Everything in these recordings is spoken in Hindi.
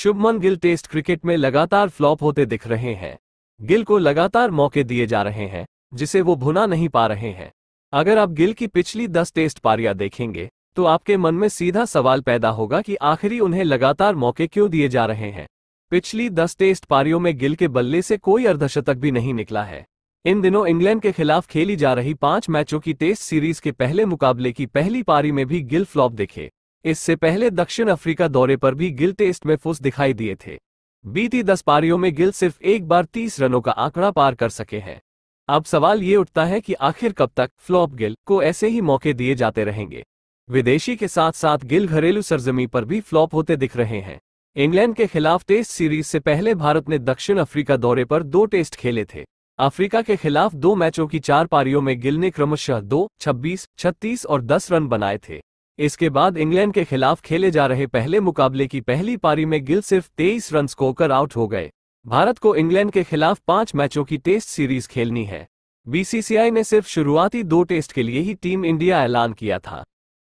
शुभमन गिल टेस्ट क्रिकेट में लगातार फ्लॉप होते दिख रहे हैं गिल को लगातार मौके दिए जा रहे हैं जिसे वो भुना नहीं पा रहे हैं अगर आप गिल की पिछली दस टेस्ट पारियां देखेंगे तो आपके मन में सीधा सवाल पैदा होगा कि आखिरी उन्हें लगातार मौके क्यों दिए जा रहे हैं पिछली दस टेस्ट पारियों में गिल के बल्ले से कोई अर्धशतक भी नहीं निकला है इन दिनों इंग्लैंड के खिलाफ खेली जा रही पांच मैचों की टेस्ट सीरीज के पहले मुकाबले की पहली पारी में भी गिल फ्लॉप दिखे इससे पहले दक्षिण अफ्रीका दौरे पर भी गिल टेस्ट में फुस दिखाई दिए थे बीती दस पारियों में गिल सिर्फ एक बार तीस रनों का आंकड़ा पार कर सके हैं अब सवाल ये उठता है कि आखिर कब तक फ्लॉप गिल को ऐसे ही मौके दिए जाते रहेंगे विदेशी के साथ साथ गिल घरेलू सरजमी पर भी फ्लॉप होते दिख रहे हैं इंग्लैंड के खिलाफ टेस्ट सीरीज से पहले भारत ने दक्षिण अफ्रीका दौरे पर दो टेस्ट खेले थे अफ्रीका के खिलाफ दो मैचों की चार पारियों में गिल ने क्रमशः दो छब्बीस छत्तीस और दस रन बनाए थे इसके बाद इंग्लैंड के खिलाफ खेले जा रहे पहले मुकाबले की पहली पारी में गिल सिर्फ 23 रन स्कोकर आउट हो गए भारत को इंग्लैंड के खिलाफ पांच मैचों की टेस्ट सीरीज खेलनी है बीसीसीआई ने सिर्फ शुरुआती दो टेस्ट के लिए ही टीम इंडिया ऐलान किया था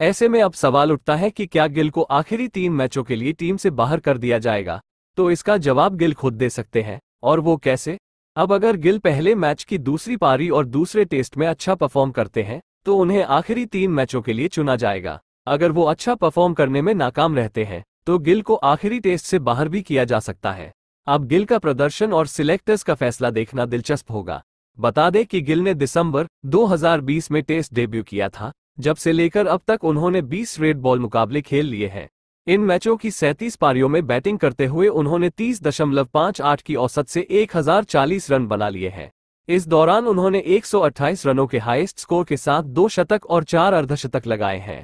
ऐसे में अब सवाल उठता है कि क्या गिल को आखिरी तीन मैचों के लिए टीम से बाहर कर दिया जाएगा तो इसका जवाब गिल खुद दे सकते हैं और वो कैसे अब अगर गिल पहले मैच की दूसरी पारी और दूसरे टेस्ट में अच्छा परफॉर्म करते हैं तो उन्हें आखिरी तीन मैचों के लिए चुना जाएगा अगर वो अच्छा परफॉर्म करने में नाकाम रहते हैं तो गिल को आखिरी टेस्ट से बाहर भी किया जा सकता है अब गिल का प्रदर्शन और सिलेक्टर्स का फैसला देखना दिलचस्प होगा बता दें कि गिल ने दिसंबर 2020 में टेस्ट डेब्यू किया था जब से लेकर अब तक उन्होंने 20 रेड बॉल मुकाबले खेल लिए हैं इन मैचों की सैंतीस पारियों में बैटिंग करते हुए उन्होंने आठ की औसत से चालीस रन बना लिए हैं इस दौरान उन्होंने अट्ठाईस रनों के हाइस्ट स्कोर के साथ दो शतक और चार अर्धशतक लगाए हैं